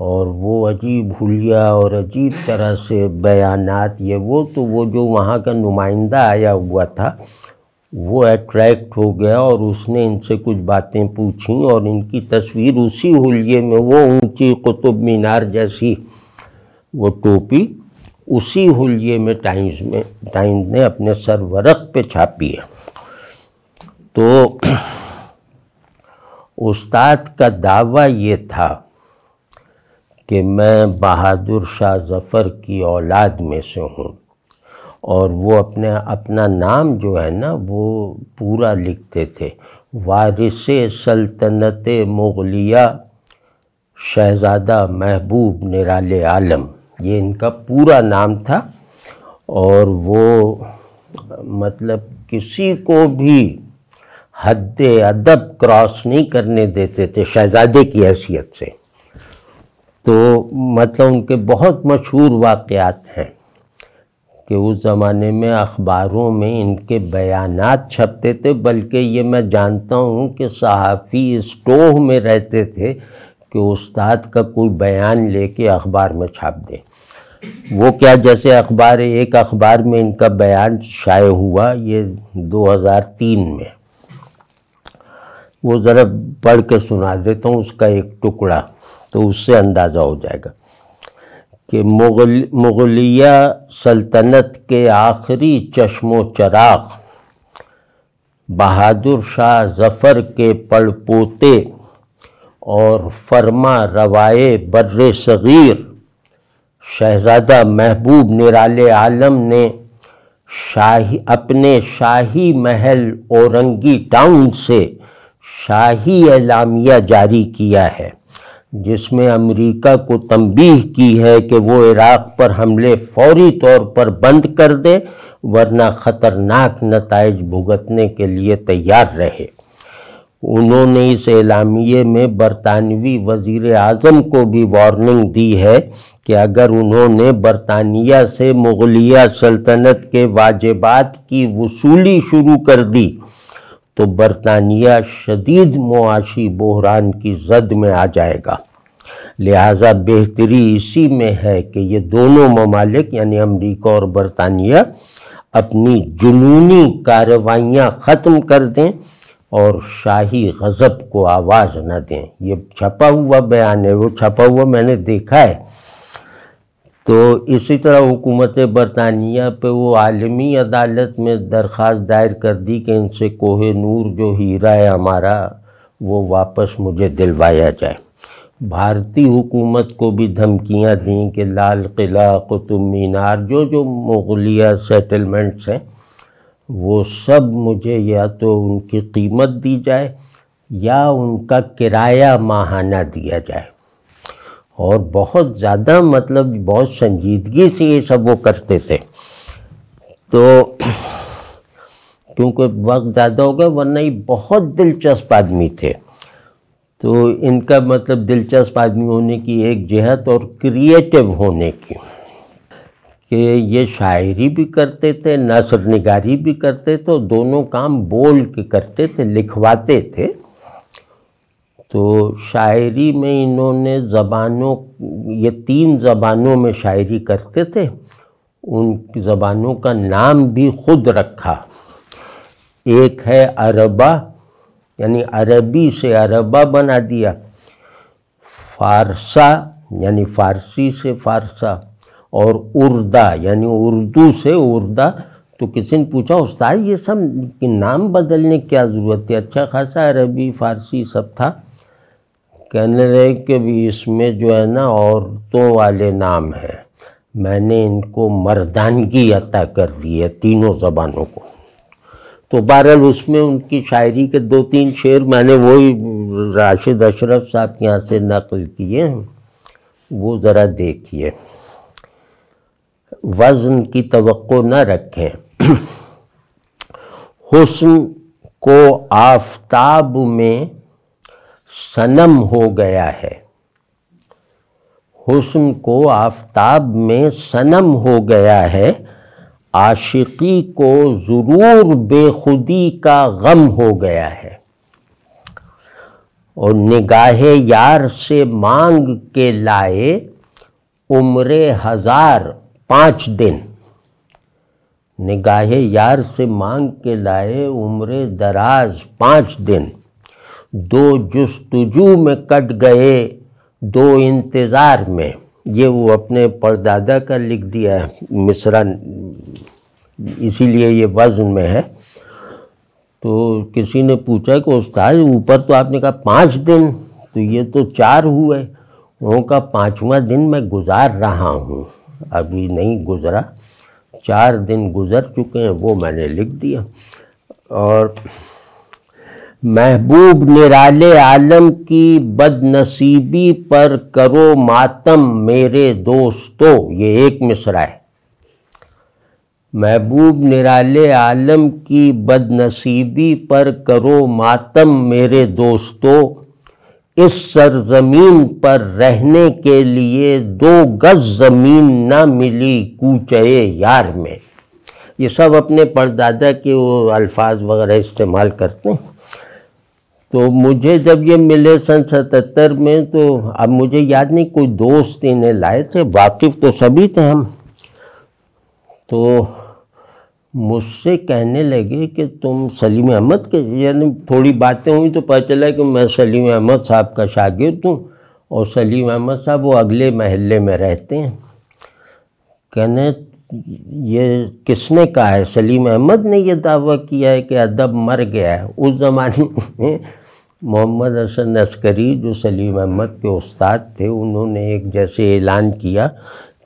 और वो अजीब हुलिया और अजीब तरह से बयानात ये वो तो वो जो वहाँ का नुमाइंदा आया हुआ था वो अट्रैक्ट हो गया और उसने इनसे कुछ बातें पूछी और इनकी तस्वीर उसी हुलिये में वो ऊंची कुतुब मीनार जैसी वो टोपी उसी हुलिये में टाइम्स में टाइम्स ने अपने सरवरक पे छापी है तो उस्ताद का दावा ये था कि मैं बहादुर शाह ज़फ़र की औलाद में से हूँ और वो अपने अपना नाम जो है ना वो पूरा लिखते थे वारिस सल्तनत मुगलिया शहज़ादा महबूब निराल आलम ये इनका पूरा नाम था और वो मतलब किसी को भी हद अदब क्रॉस नहीं करने देते थे शहजादे की हैसियत से तो मतलब उनके बहुत मशहूर वाक़ात हैं कि उस ज़माने में अखबारों में इनके बयानात छपते थे बल्कि ये मैं जानता हूँ कि सहाफ़ी इस टोह में रहते थे कि उस्ताद का कोई बयान लेके अखबार में छाप दें वो क्या जैसे अखबार एक अखबार में इनका बयान शाये हुआ ये 2003 में वो ज़रा पढ़ के सुना देता हूँ उसका एक टुकड़ा तो उससे अंदाज़ा हो जाएगा कि मुगल मुगलिया सल्तनत के आखिरी चश्मो चराग बहादुर शाह ज़फ़र के पड़पोते और फरमा रवाए बर सग़ीर शहज़ादा महबूब निराले आलम ने शाही अपने शाही महल औरंगी टाउन से शाही एलामिया जारी किया है जिसमें अमेरिका को तंबीह की है कि वो इराक़ पर हमले फौरी तौर पर बंद कर दे वरना ख़तरनाक नतज भुगतने के लिए तैयार रहे उन्होंने इस एलामिये में बरतानवी वज़ी अजम को भी वार्निंग दी है कि अगर उन्होंने बरतानिया से मुग़लिया सल्तनत के वाजिबात की वसूली शुरू कर दी तो बरतानिया शदीद मुआशी बहरान की जद में आ जाएगा लिहाजा बेहतरी इसी में है कि ये दोनों ममालिक यानी अमरीका और बरतानिया अपनी जुनूनी कार्रवाइयाँ ख़त्म कर दें और शाही गज़ब को आवाज़ न दें ये छपा हुआ बयान है वो छपा हुआ मैंने देखा है तो इसी तरह हुकूमत बरतानिया पे वो आलमी अदालत में दरख्वास्त दायर कर दी कि इनसे कोह नूर जो हीरा है हमारा वो वापस मुझे दिलवाया जाए भारतीय हुकूमत को भी धमकियां दी कि लाल किला कुतुब मीनार जो जो मुगलिया सेटलमेंट्स हैं वो सब मुझे या तो उनकी कीमत दी जाए या उनका किराया माहाना दिया जाए और बहुत ज़्यादा मतलब बहुत संजीदगी से ये सब वो करते थे तो क्योंकि वक्त ज़्यादा हो गया वरना ये बहुत दिलचस्प आदमी थे तो इनका मतलब दिलचस्प आदमी होने की एक जहत और क्रिएटिव होने की कि ये शायरी भी करते थे नसर निगारी भी करते थे दोनों काम बोल के करते थे लिखवाते थे तो शायरी में इन्होंने ज़बानों ये तीन ज़बानों में शायरी करते थे उन ज़बानों का नाम भी खुद रखा एक है अरबा यानी अरबी से अरबा बना दिया फारसा यानी फारसी से फारसा और उर्दा यानी उर्दू से उर्दा तो किसी ने पूछा उस्ताद ये सब नाम बदलने की क्या ज़रूरत है अच्छा खासा अरबी फ़ारसी सब था कहने लगे कि भी इसमें जो है ना औरतों वाले नाम हैं मैंने इनको मर्दानगी अता कर दी है तीनों ज़बानों को तो बहरहाल उसमें उनकी शायरी के दो तीन शेर मैंने वही राशिद अशरफ साहब के यहाँ से नकल किए वो ज़रा देखिए वज़न की तो न रखें हुस्न को आफताब में सनम हो गया है हुस्न को आफताब में सनम हो गया है आशिकी को ज़रूर बेखुदी का गम हो गया है और निगाह यार से मांग के लाए उम्र हज़ार पाँच दिन निगाह यार से मांग के लाए उम्र दराज पाँच दिन दो जस्तजू में कट गए दो इंतज़ार में ये वो अपने परदादा का लिख दिया है मिसरा इसीलिए ये वज़न में है तो किसी ने पूछा कि उस्ताद ऊपर तो आपने कहा पाँच दिन तो ये तो चार हुए उनका पाँचवा दिन मैं गुजार रहा हूँ अभी नहीं गुज़रा चार दिन गुज़र चुके हैं वो मैंने लिख दिया और महबूब निराले आलम की बदनसीबी पर करो मातम मेरे दोस्तों ये एक मिसरा है महबूब निराले आलम की बदनसीबी पर करो मातम मेरे दोस्तों इस सरजमीन पर रहने के लिए दो गज ज़मीन ना मिली कूचे यार में ये सब अपने परदादा के वो अल्फाज वगैरह इस्तेमाल करते हैं तो मुझे जब ये मिले सन सतहत्तर में तो अब मुझे याद नहीं कोई दोस्त इन्हें लाए थे वाकिफ तो सभी थे हम तो मुझसे कहने लगे कि तुम सलीम अहमद के यानी थोड़ी बातें हुई तो पता चला कि मैं सलीम अहमद साहब का शागिर्द हूँ और सलीम अहमद साहब वो अगले महल्ले में रहते हैं कहने ये किसने कहा है सलीम अहमद ने ये दावा किया है कि अदब मर गया है उस ज़माने में मोहम्मद हसन अस्करी जो सलीम अहमद के उस्ताद थे उन्होंने एक जैसे ऐलान किया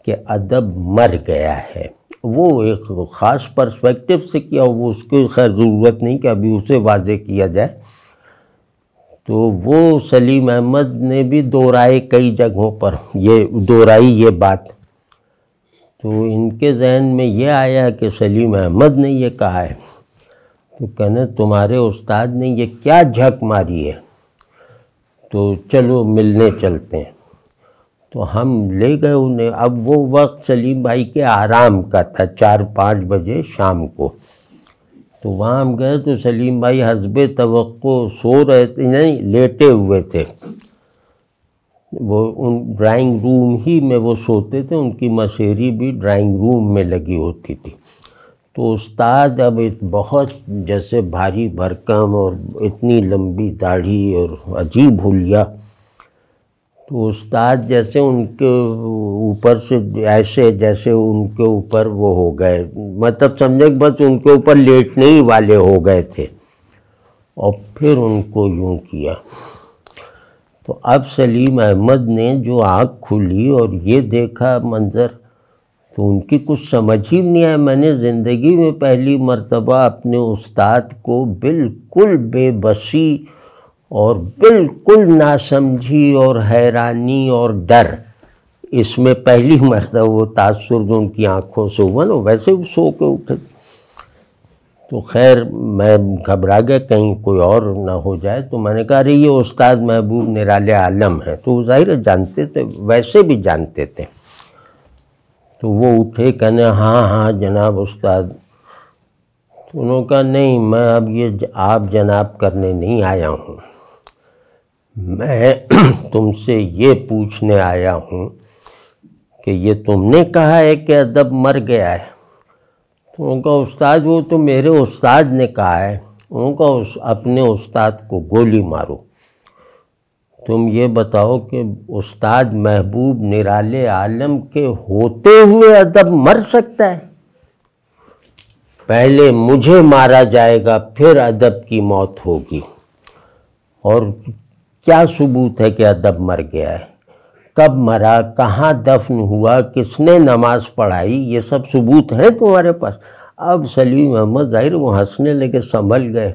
कि अदब मर गया है वो एक ख़ास पर्सपेक्टिव से किया वो उसकी खैर ज़रूरत नहीं कि अभी उसे वाज किया जाए तो वो सलीम अहमद ने भी दोहराए कई जगहों पर ये दोहराई ये बात तो इनके जहन में ये आया कि सलीम अहमद ने ये कहा है तो कहने तुम्हारे उस्ताद ने ये क्या झक मारी है तो चलो मिलने चलते हैं तो हम ले गए उन्हें अब वो वक्त सलीम भाई के आराम का था चार पाँच बजे शाम को तो वहाँ हम गए तो सलीम भाई हसब तो सो रहे थे नहीं लेटे हुए थे वो उन ड्राइंग रूम ही में वो सोते थे उनकी मशेरी भी ड्राइंग रूम में लगी होती थी तो उस्ताद अब बहुत जैसे भारी भरकम और इतनी लंबी दाढ़ी और अजीब हुलिया तो उस्ताद जैसे उनके ऊपर से ऐसे जैसे उनके ऊपर वो हो गए मतलब समझे बस उनके ऊपर लेटने ही वाले हो गए थे और फिर उनको यूँ किया तो अब सलीम अहमद ने जो आँख खुली और ये देखा मंज़र तो उनकी कुछ समझ ही नहीं आया मैंने ज़िंदगी में पहली मर्तबा अपने उस्ताद को बिल्कुल बेबसी और बिल्कुल नासमझी और हैरानी और डर इसमें पहली मर्तबा वो तासुर जो उनकी आँखों से हुआ ना वैसे वो सो के उठे तो खैर मैं घबरा गया कहीं कोई और ना हो जाए तो मैंने कहा अरे ये उस्ताद महबूब निराले आलम तो है तो वो जाहिर जानते थे वैसे भी जानते थे तो वो उठे कहने हाँ हाँ जनाब उस्ताद तो उन्होंने कहा नहीं मैं अब ये आप जनाब करने नहीं आया हूँ मैं तुमसे ये पूछने आया हूँ कि ये तुमने कहा है कि अदब मर गया है तो उनका उस्ताद वो तो मेरे उस्ताद ने कहा है उनका उस अपने उस्ताद को गोली मारो तुम ये बताओ कि उस्ताद महबूब निराले आलम के होते हुए अदब मर सकता है पहले मुझे मारा जाएगा फिर अदब की मौत होगी और क्या सबूत है कि अदब मर गया है कब मरा कहाँ दफन हुआ किसने नमाज पढ़ाई ये सब सबूत हैं तुम्हारे पास अब सलीम अहमद जाहिर वो हंसने लगे संभल गए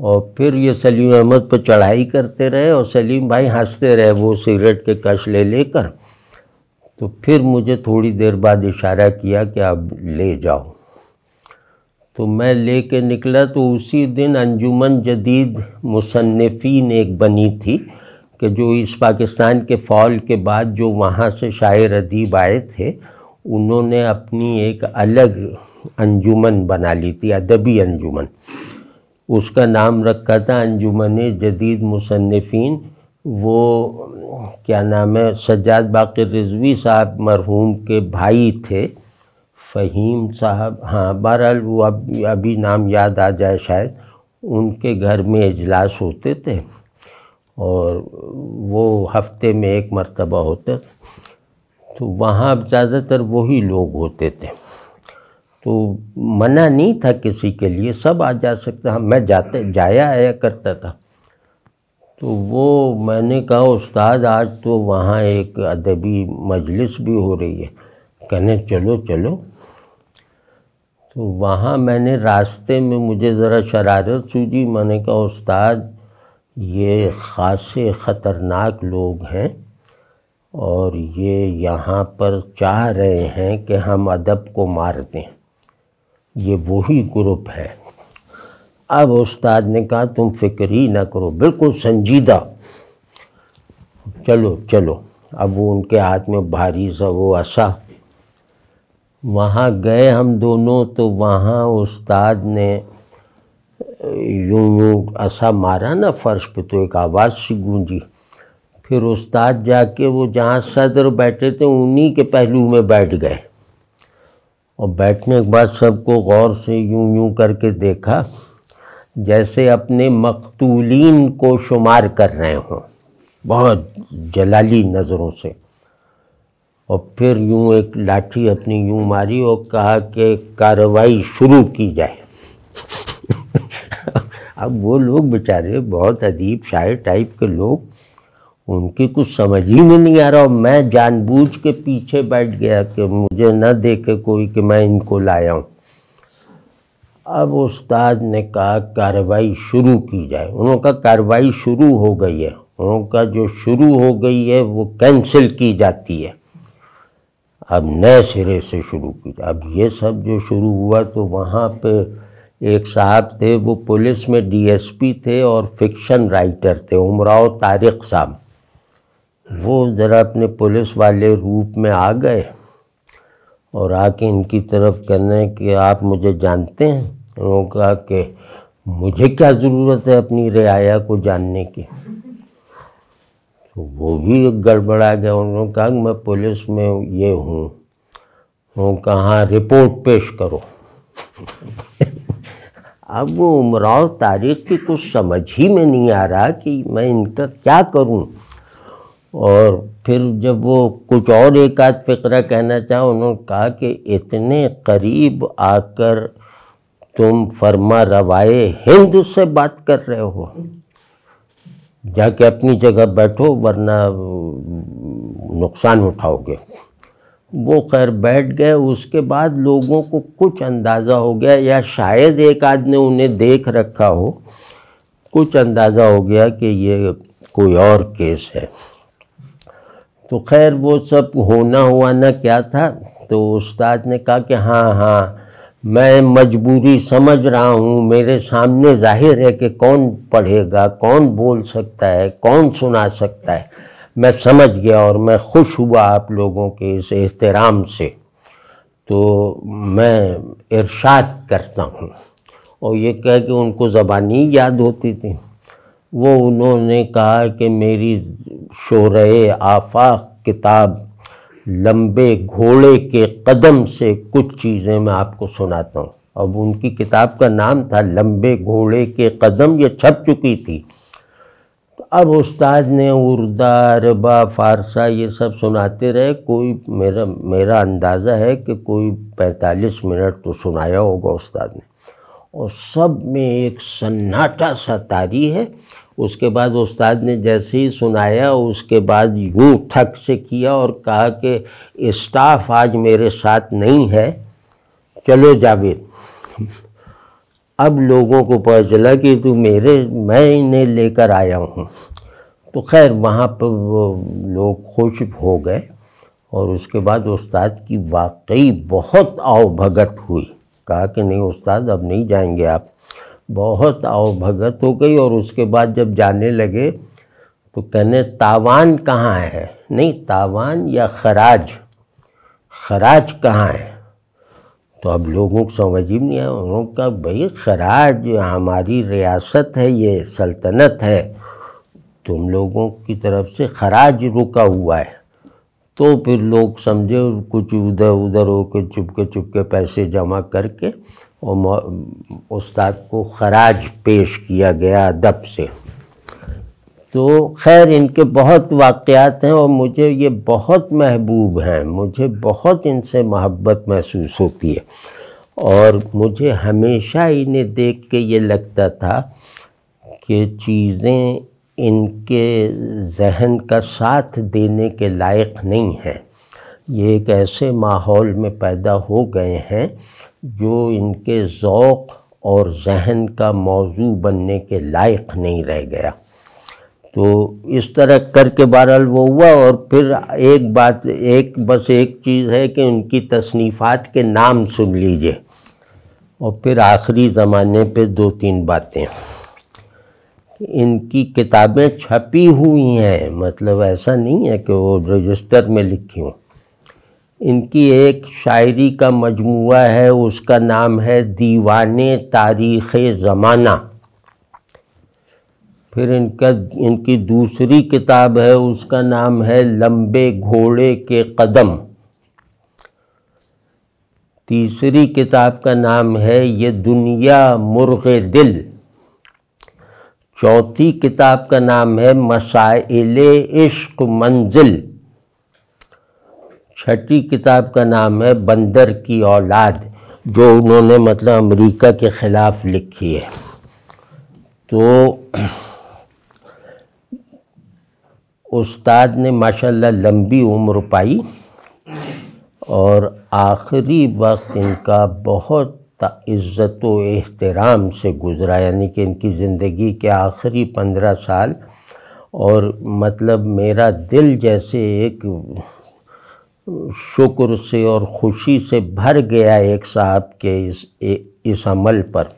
और फिर ये सलीम अहमद पर चढ़ाई करते रहे और सलीम भाई हंसते रहे वो सिगरेट के कश ले लेकर तो फिर मुझे थोड़ी देर बाद इशारा किया कि आप ले जाओ तो मैं ले कर निकला तो उसी दिन अंजुमन जदीद मुसनफ़ीन एक बनी थी कि जो इस पाकिस्तान के फॉल के बाद जो वहाँ से शायर अदीब आए थे उन्होंने अपनी एक अलग अंजुमन बना ली थी अदबी अंजुमन उसका नाम रखा था अंजुमन जदीद मुसनफ़ीन वो क्या नाम है सज्जाद बाकी रिजवी साहब मरहूम के भाई थे फ़हीम साहब हाँ बहरहाल वो अब अभी नाम याद आ जाए शायद उनके घर में इजलास होते थे और वो हफ्ते में एक मरतबा होता था तो वहाँ ज़्यादातर वही लोग होते थे तो मना नहीं था किसी के लिए सब आ जा सकते हम मैं जाते जाया आया करता था तो वो मैंने कहा उस्ताद आज तो वहाँ एक अदबी मजलिस भी हो रही है कहने चलो चलो तो वहाँ मैंने रास्ते में मुझे ज़रा शरारत सूझी मैंने कहा उस्ताद ये ख़ासे ख़तरनाक लोग हैं और ये यहाँ पर चाह रहे हैं कि हम अदब को मार दें ये वही ग्रुप है अब उस्ताद ने कहा तुम फिक्र ही ना करो बिल्कुल संजीदा चलो चलो अब वो उनके हाथ में भारी सा वो असा वहाँ गए हम दोनों तो वहाँ उस्ताद ने यूं यूं असा मारा ना फर्श पे तो एक आवाज़ सी गूंजी फिर उस्ताद जाके वो जहाँ सदर बैठे थे उन्हीं के पहलू में बैठ गए और बैठने के बाद सबको गौर से यूं यूं करके देखा जैसे अपने मकतूलिन को शुमार कर रहे हों बहुत जलाली नज़रों से और फिर यूं एक लाठी अपनी यूं मारी और कहा कि कार्रवाई शुरू की जाए अब वो लोग बेचारे बहुत अदीब शायर टाइप के लोग उनकी कुछ समझ ही में नहीं आ रहा मैं जानबूझ के पीछे बैठ गया कि मुझे न देखे कोई कि मैं इनको लाया हूँ अब उस्ताद ने कहा कार्रवाई शुरू की जाए उन्होंने कहा कार्रवाई शुरू हो गई है उनका जो शुरू हो गई है वो कैंसिल की जाती है अब नए सिरे से शुरू की अब ये सब जो शुरू हुआ तो वहाँ पे एक साहब थे वो पुलिस में डीएसपी थे और फिक्शन राइटर थे उमराव तारिक साहब वो ज़रा अपने पुलिस वाले रूप में आ गए और आके इनकी तरफ कहने कि आप मुझे जानते हैं उन्होंने कहा कि मुझे क्या ज़रूरत है अपनी रियाया को जानने की तो वो भी गड़बड़ा गया उन्होंने कहा मैं पुलिस में ये हूँ उन्होंने कहा हाँ, रिपोर्ट पेश करो अब वो उमराव तारीख की कुछ समझ ही में नहीं आ रहा कि मैं इनका क्या करूँ और फिर जब वो कुछ और एक आध फिक्रा कहना चाहो उन्होंने कहा कि इतने करीब आकर तुम फर्मा रवाए हिंद से बात कर रहे हो जाके अपनी जगह बैठो वरना नुकसान उठाओगे वो खैर बैठ गए उसके बाद लोगों को कुछ अंदाज़ा हो गया या शायद एक आध ने उन्हें देख रखा हो कुछ अंदाज़ा हो गया कि ये कोई और केस है तो खैर वो सब होना हुआ ना क्या था तो उस्ताद ने कहा कि हाँ हाँ मैं मजबूरी समझ रहा हूँ मेरे सामने जाहिर है कि कौन पढ़ेगा कौन बोल सकता है कौन सुना सकता है मैं समझ गया और मैं खुश हुआ आप लोगों के इस एहतराम से तो मैं इरशाद करता हूँ और ये कह के उनको ज़बानी याद होती थी वो उन्होंने कहा कि मेरी शोर आफाक किताब लंबे घोड़े के कदम से कुछ चीज़ें मैं आपको सुनाता हूँ अब उनकी किताब का नाम था लंबे घोड़े के कदम ये छप चुकी थी अब उस्ताद ने उर्दा अरबा फारसा ये सब सुनाते रहे कोई मेरा मेरा अंदाज़ा है कि कोई पैंतालीस मिनट तो सुनाया होगा उस्ताद ने और सब में एक सन्नाटा सा तारी है उसके बाद उस्ताद ने जैसे ही सुनाया उसके बाद यूं ठक से किया और कहा कि स्टाफ आज मेरे साथ नहीं है चलो जावेद अब लोगों को पता चला कि तू मेरे मैं इन्हें लेकर आया हूँ तो खैर वहाँ पर लोग खुश हो गए और उसके बाद उस्ताद की वाकई बहुत आवभगत हुई कहा कि नहीं उस्ताद अब नहीं जाएंगे आप बहुत अवभगत हो गई और उसके बाद जब जाने लगे तो कहने तावान कहाँ है नहीं तावान या खराज खराज कहाँ है तो अब लोगों को समझ ही नहीं आया उन्होंने कहा भाई खराज हमारी रियासत है ये सल्तनत है तुम लोगों की तरफ से खराज रुका हुआ है तो फिर लोग समझे कुछ उधर उधर होकर चुपके चुपके पैसे जमा करके उस्ताद को खराज पेश किया गया अदब से तो खैर इनके बहुत वाक़ात हैं और मुझे ये बहुत महबूब हैं मुझे बहुत इनसे महब्बत महसूस होती है और मुझे हमेशा इन्हें देख के ये लगता था कि चीज़ें इनके जहन का साथ देने के लायक नहीं हैं ये एक ऐसे माहौल में पैदा हो गए हैं जो इनके ओक़ और जहन का मौजू बनने के लायक नहीं रह गया तो इस तरह करके बहरहाल वो हुआ और फिर एक बात एक बस एक चीज़ है कि उनकी तसनीफ़ात के नाम सुन लीजिए और फिर आखिरी ज़माने पे दो तीन बातें इनकी किताबें छपी हुई हैं मतलब ऐसा नहीं है कि वो रजिस्टर में लिखी हूँ इनकी एक शायरी का मजमू है उसका नाम है दीवान तारीख़ ज़माना फिर इनका इनकी दूसरी किताब है उसका नाम है लंबे घोड़े के कदम तीसरी किताब का नाम है ये दुनिया मुर्ग दिल चौथी किताब का नाम है मसाइल इश्क मंजिल छठी किताब का नाम है बंदर की औलाद जो उन्होंने मतलब अमेरिका के ख़िलाफ़ लिखी है तो उस्ताद ने माशाल्लाह लंबी उम्र पाई और आखिरी वक्त इनका बहुत इज़्ज़त व एहतराम से गुज़रा यानी कि इनकी ज़िंदगी के आखिरी पंद्रह साल और मतलब मेरा दिल जैसे एक शुक्र से और ख़ुशी से भर गया एक साहब के इस इस अमल पर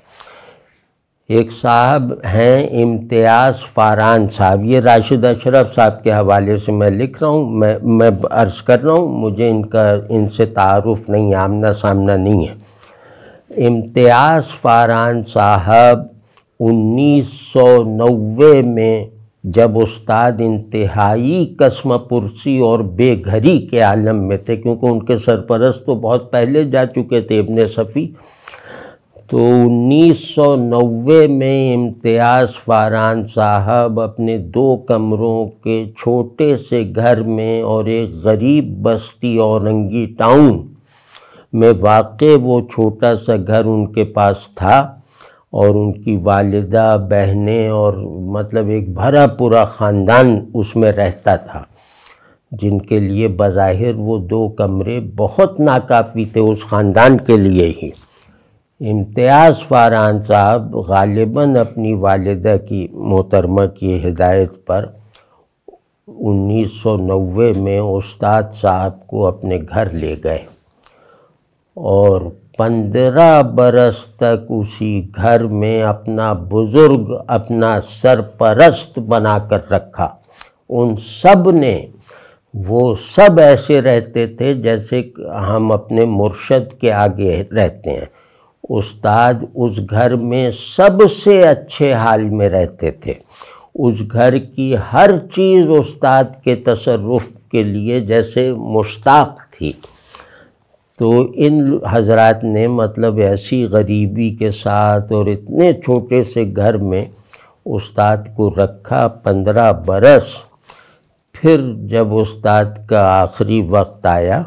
एक साहब हैं इम्तियाज़ फारान साहब ये राशिद अशरफ साहब के हवाले से मैं लिख रहा हूँ मैं मैं अर्ज़ कर रहा हूँ मुझे इनका इनसे तारफ़ नहीं आमना सामना नहीं है इम्तियाज़ फारान साहब उन्नीस सौ नबे में जब उस्ताद इंतहाई कस्म पुरसी और बेघरी के आलम में थे क्योंकि उनके सरपरस्त तो बहुत पहले जा चुके थे इबन सफ़ी तो 1990 में इम्तियाज़ फारान साहब अपने दो कमरों के छोटे से घर में और एक गरीब बस्ती औरंगी टाउन में वाक़ वो छोटा सा घर उनके पास था और उनकी वालदा बहनें और मतलब एक भरा पूरा ख़ानदान उसमें रहता था जिनके लिए बज़ाहिर वो दो कमरे बहुत नाकाफ़ी थे उस ख़ानदान के लिए ही इम्तियाज़ फारान साहब गालिबा अपनी वालदा की मोहतरमा की हिदायत पर 1990 में उस्ताद साहब को अपने घर ले गए और पंद्रह बरस तक उसी घर में अपना बुज़ुर्ग अपना सरपरस्त बना कर रखा उन सब ने वो सब ऐसे रहते थे जैसे हम अपने मुर्शद के आगे रहते हैं उस्ताद उस घर में सबसे अच्छे हाल में रहते थे उस घर की हर चीज़ उस्ताद के तसरफ के लिए जैसे मुश्ताक थी तो इन हजरत ने मतलब ऐसी गरीबी के साथ और इतने छोटे से घर में उस्ताद को रखा पंद्रह बरस फिर जब उस्ताद का आखिरी वक्त आया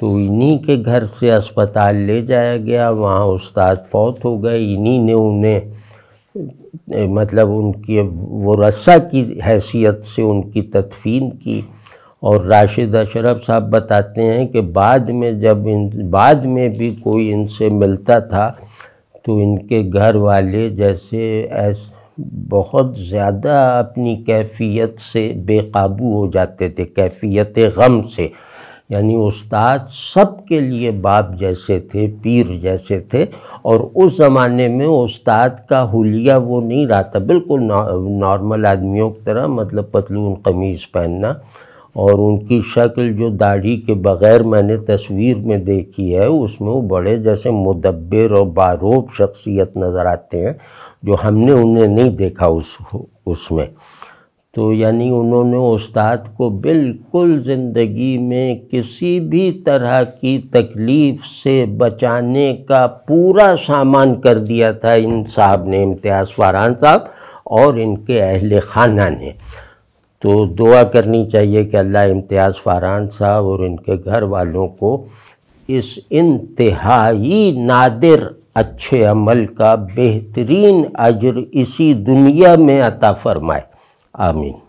तो इन्हीं के घर से अस्पताल ले जाया गया वहाँ उस्ताद फौत हो गए इन्हीं ने उन्हें मतलब उनकी वो रस्सा की हैसियत से उनकी तदफीन की और राशिद अशरफ साहब बताते हैं कि बाद में जब इन बाद में भी कोई इनसे मिलता था तो इनके घर वाले जैसे ऐस बहुत ज़्यादा अपनी कैफियत से बेकाबू हो जाते थे कैफियत गम से यानी उस्ताद सब के लिए बाप जैसे थे पीर जैसे थे और उस ज़माने में उस्ताद का हुलिया वो नहीं रहा था बिल्कुल नॉर्मल आदमियों की तरह मतलब पतलून कमीज़ पहनना और उनकी शक्ल जो दाढ़ी के बग़ैर मैंने तस्वीर में देखी है उसमें वो बड़े जैसे मुदब्बर और बारूब शख्सियत नज़र आते हैं जो हमने उन्हें नहीं देखा उस उसमें तो यानी उन्होंने उस्ताद को बिल्कुल ज़िंदगी में किसी भी तरह की तकलीफ़ से बचाने का पूरा सामान कर दिया था इन साहब ने इम्तियाज़ फारान साहब और इनके अहल ख़ाना ने तो दुआ करनी चाहिए कि अल्लाह इम्तियाज़ फारान साहब और इनके घर वालों को इस इंतहाई नादिर अच्छे अमल का बेहतरीन अजर इसी दुनिया में अता फरमाए आमीन